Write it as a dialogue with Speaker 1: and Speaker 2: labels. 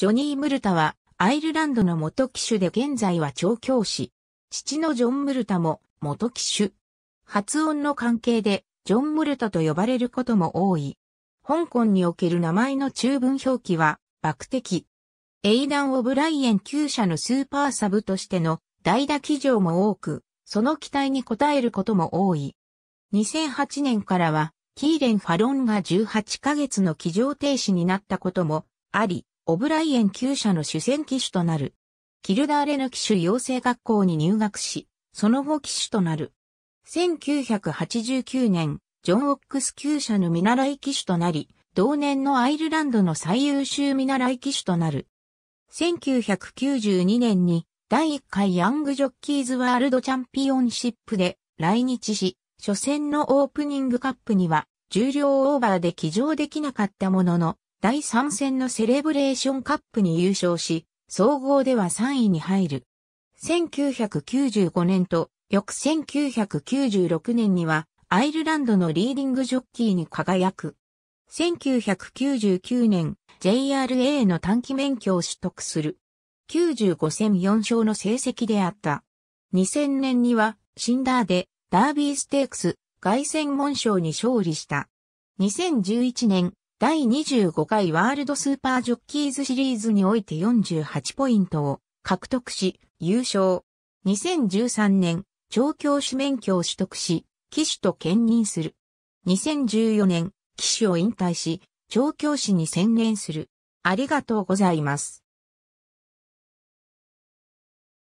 Speaker 1: ジョ
Speaker 2: ニー・ムルタはアイルランドの元騎手で現在は調教師。父のジョン・ムルタも元騎手。発音の関係でジョン・ムルタと呼ばれることも多い。香港における名前の中文表記は、テ的。エイダン・オブライエン旧社のスーパーサブとしての代打騎乗も多く、その期待に応えることも多い。2008年からは、キーレン・ファロンが18ヶ月の騎乗停止になったこともあり、オブライエン厩舎の主戦機種となる。キルダーレヌ機種養成学校に入学し、その後機種となる。1989年、ジョン・オックス厩舎の見習い機種となり、同年のアイルランドの最優秀見習い機種となる。1992年に第1回ヤングジョッキーズワールドチャンピオンシップで来日し、初戦のオープニングカップには重量オーバーで騎乗できなかったものの、第3戦のセレブレーションカップに優勝し、総合では3位に入る。1995年と翌1996年にはアイルランドのリーディングジョッキーに輝く。1999年 JRA の短期免許を取得する。95戦4勝の成績であった。2000年にはシンダーでダービーステークス凱旋門賞に勝利した。2011年第25回ワールドスーパージョッキーズシリーズにおいて48ポイントを獲得し、優勝。2013年、調教師免許を取得し、騎手と兼任する。2014年、騎手を引退し、調教師に専念する。ありがとうございま
Speaker 1: す。